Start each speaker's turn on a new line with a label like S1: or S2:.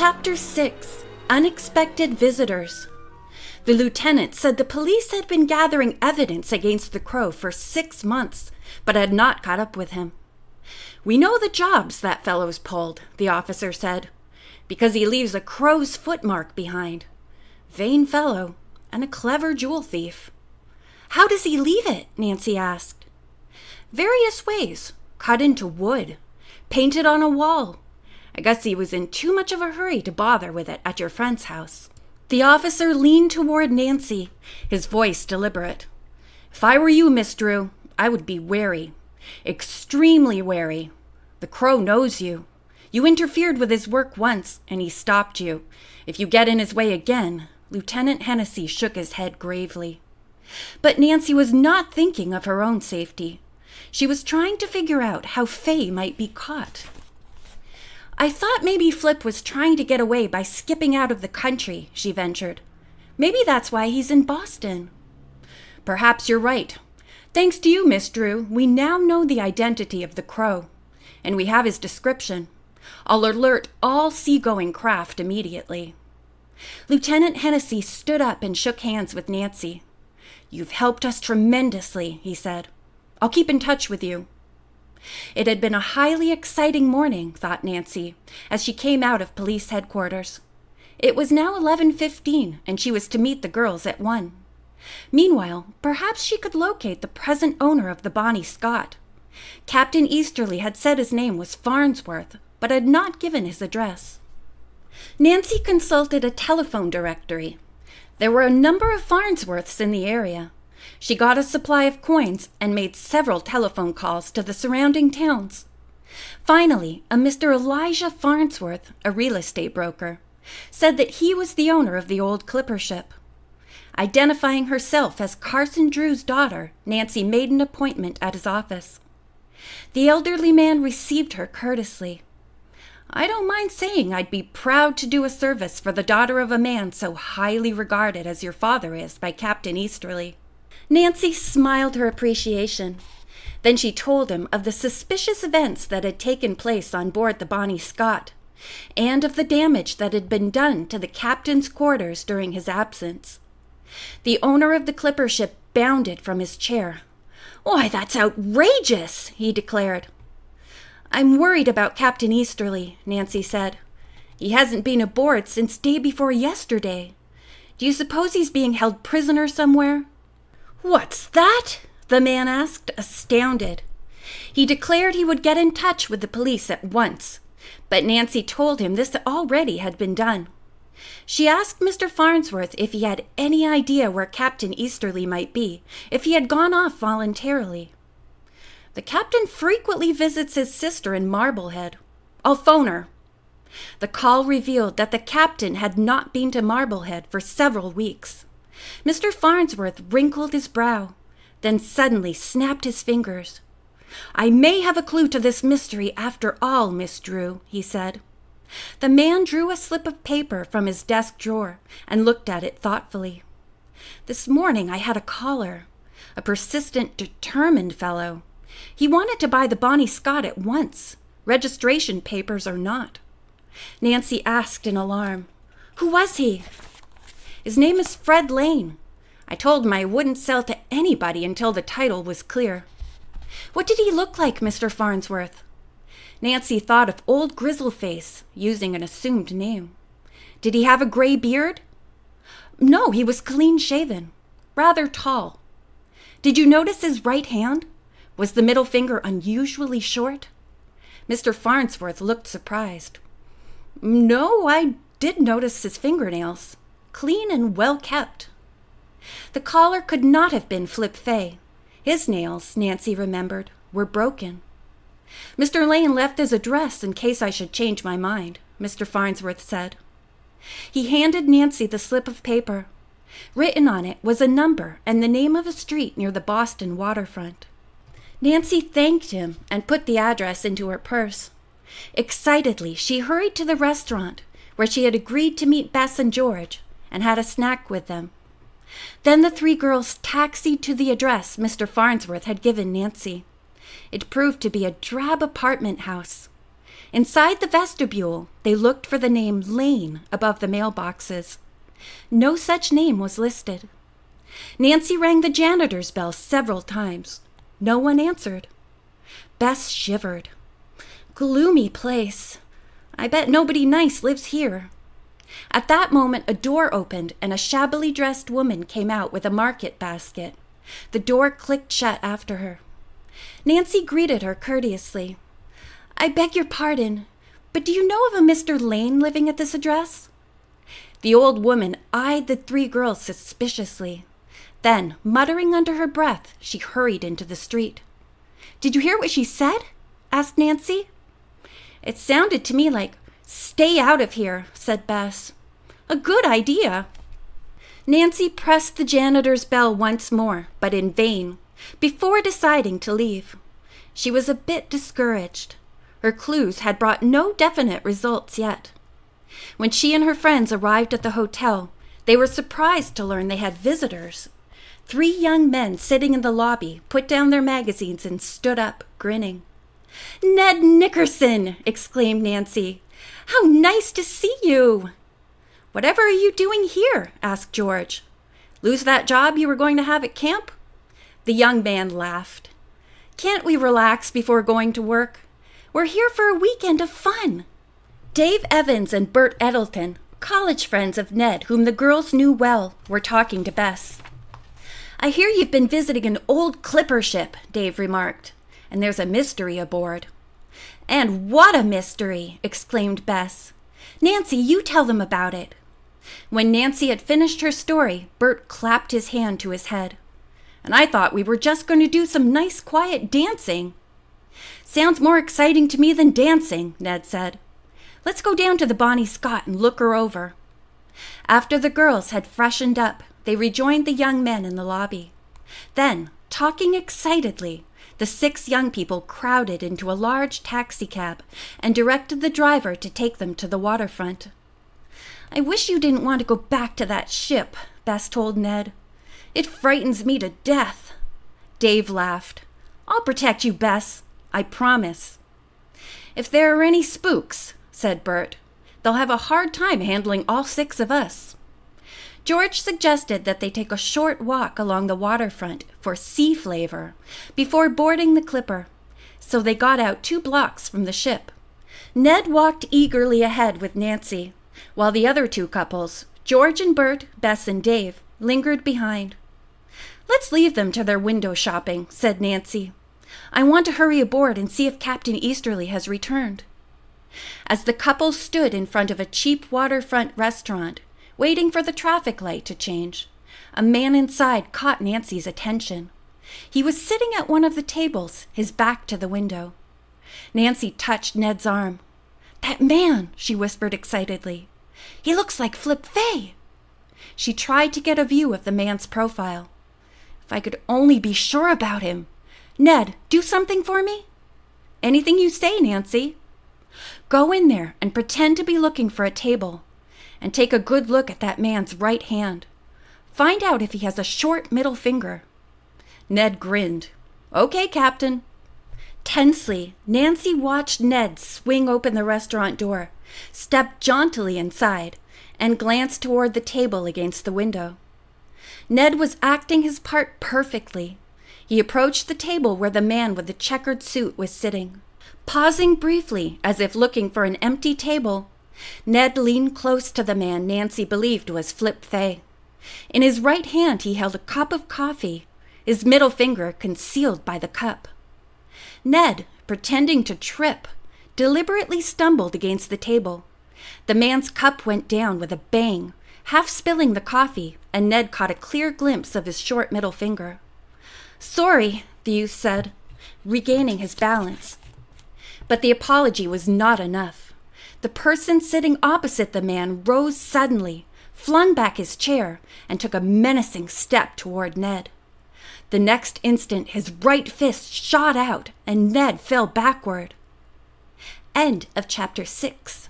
S1: Chapter 6 Unexpected Visitors The lieutenant said the police had been gathering evidence against the crow for six months, but had not caught up with him. We know the jobs that fellow's pulled, the officer said, because he leaves a crow's footmark behind. Vain fellow, and a clever jewel thief. How does he leave it? Nancy asked. Various ways cut into wood, painted on a wall, I guess he was in too much of a hurry to bother with it at your friend's house. The officer leaned toward Nancy, his voice deliberate. If I were you, Miss Drew, I would be wary. Extremely wary. The crow knows you. You interfered with his work once, and he stopped you. If you get in his way again, Lieutenant Hennessy shook his head gravely. But Nancy was not thinking of her own safety. She was trying to figure out how Fay might be caught. I thought maybe Flip was trying to get away by skipping out of the country, she ventured. Maybe that's why he's in Boston. Perhaps you're right. Thanks to you, Miss Drew, we now know the identity of the crow, and we have his description. I'll alert all seagoing craft immediately. Lieutenant Hennessy stood up and shook hands with Nancy. You've helped us tremendously, he said. I'll keep in touch with you. It had been a highly exciting morning, thought Nancy, as she came out of police headquarters. It was now 11:15 and she was to meet the girls at 1. Meanwhile, perhaps she could locate the present owner of the Bonnie Scott. Captain Easterly had said his name was Farnsworth, but had not given his address. Nancy consulted a telephone directory. There were a number of Farnsworths in the area, she got a supply of coins and made several telephone calls to the surrounding towns. Finally, a Mr. Elijah Farnsworth, a real estate broker, said that he was the owner of the old clipper ship. Identifying herself as Carson Drew's daughter, Nancy made an appointment at his office. The elderly man received her courteously. I don't mind saying I'd be proud to do a service for the daughter of a man so highly regarded as your father is by Captain Easterly. Nancy smiled her appreciation. Then she told him of the suspicious events that had taken place on board the Bonnie Scott, and of the damage that had been done to the captain's quarters during his absence. The owner of the clipper ship bounded from his chair. Why, that's outrageous, he declared. I'm worried about Captain Easterly, Nancy said. He hasn't been aboard since day before yesterday. Do you suppose he's being held prisoner somewhere? What's that? the man asked, astounded. He declared he would get in touch with the police at once, but Nancy told him this already had been done. She asked Mr. Farnsworth if he had any idea where Captain Easterly might be, if he had gone off voluntarily. The captain frequently visits his sister in Marblehead. I'll phone her. The call revealed that the captain had not been to Marblehead for several weeks. Mr. Farnsworth wrinkled his brow, then suddenly snapped his fingers. I may have a clue to this mystery after all, Miss Drew, he said. The man drew a slip of paper from his desk drawer and looked at it thoughtfully. This morning I had a caller, a persistent, determined fellow. He wanted to buy the Bonnie Scott at once, registration papers or not. Nancy asked in alarm, Who was he? His name is Fred Lane. I told him I wouldn't sell to anybody until the title was clear. What did he look like, Mr. Farnsworth? Nancy thought of old Grizzleface, using an assumed name. Did he have a gray beard? No, he was clean shaven, rather tall. Did you notice his right hand? Was the middle finger unusually short? Mr. Farnsworth looked surprised. No, I did notice his fingernails clean and well kept. The caller could not have been Flip Fay. His nails, Nancy remembered, were broken. Mr. Lane left his address in case I should change my mind, Mr. Farnsworth said. He handed Nancy the slip of paper. Written on it was a number and the name of a street near the Boston waterfront. Nancy thanked him and put the address into her purse. Excitedly, she hurried to the restaurant where she had agreed to meet Bess and George and had a snack with them. Then the three girls taxied to the address Mr. Farnsworth had given Nancy. It proved to be a drab apartment house. Inside the vestibule, they looked for the name Lane above the mailboxes. No such name was listed. Nancy rang the janitor's bell several times. No one answered. Bess shivered. Gloomy place. I bet nobody nice lives here. At that moment, a door opened and a shabbily dressed woman came out with a market basket. The door clicked shut after her. Nancy greeted her courteously. I beg your pardon, but do you know of a Mr. Lane living at this address? The old woman eyed the three girls suspiciously. Then, muttering under her breath, she hurried into the street. Did you hear what she said? asked Nancy. It sounded to me like Stay out of here, said Bess. A good idea. Nancy pressed the janitor's bell once more, but in vain, before deciding to leave. She was a bit discouraged. Her clues had brought no definite results yet. When she and her friends arrived at the hotel, they were surprised to learn they had visitors. Three young men sitting in the lobby put down their magazines and stood up, grinning. Ned Nickerson! exclaimed Nancy. How nice to see you! Whatever are you doing here? asked George. Lose that job you were going to have at camp? The young man laughed. Can't we relax before going to work? We're here for a weekend of fun. Dave Evans and Bert Edelton, college friends of Ned, whom the girls knew well, were talking to Bess. I hear you've been visiting an old clipper ship, Dave remarked, and there's a mystery aboard. And what a mystery! exclaimed Bess. Nancy, you tell them about it. When Nancy had finished her story, Bert clapped his hand to his head. And I thought we were just going to do some nice quiet dancing. Sounds more exciting to me than dancing, Ned said. Let's go down to the Bonnie Scott and look her over. After the girls had freshened up, they rejoined the young men in the lobby. Then, talking excitedly, the six young people crowded into a large taxicab and directed the driver to take them to the waterfront. I wish you didn't want to go back to that ship, Bess told Ned. It frightens me to death. Dave laughed. I'll protect you, Bess. I promise. If there are any spooks, said Bert, they'll have a hard time handling all six of us. George suggested that they take a short walk along the waterfront for sea flavor before boarding the clipper, so they got out two blocks from the ship. Ned walked eagerly ahead with Nancy, while the other two couples, George and Bert, Bess and Dave, lingered behind. Let's leave them to their window shopping, said Nancy. I want to hurry aboard and see if Captain Easterly has returned. As the couple stood in front of a cheap waterfront restaurant, waiting for the traffic light to change. A man inside caught Nancy's attention. He was sitting at one of the tables, his back to the window. Nancy touched Ned's arm. That man, she whispered excitedly. He looks like Flip Fay. She tried to get a view of the man's profile. If I could only be sure about him. Ned, do something for me? Anything you say, Nancy. Go in there and pretend to be looking for a table and take a good look at that man's right hand. Find out if he has a short middle finger. Ned grinned. Okay, Captain. Tensely, Nancy watched Ned swing open the restaurant door, step jauntily inside, and glance toward the table against the window. Ned was acting his part perfectly. He approached the table where the man with the checkered suit was sitting. Pausing briefly, as if looking for an empty table, Ned leaned close to the man Nancy believed was Flip Fay. In his right hand he held a cup of coffee, his middle finger concealed by the cup. Ned, pretending to trip, deliberately stumbled against the table. The man's cup went down with a bang, half spilling the coffee, and Ned caught a clear glimpse of his short middle finger. Sorry, the youth said, regaining his balance. But the apology was not enough. The person sitting opposite the man rose suddenly, flung back his chair, and took a menacing step toward Ned. The next instant, his right fist shot out, and Ned fell backward. End of chapter 6.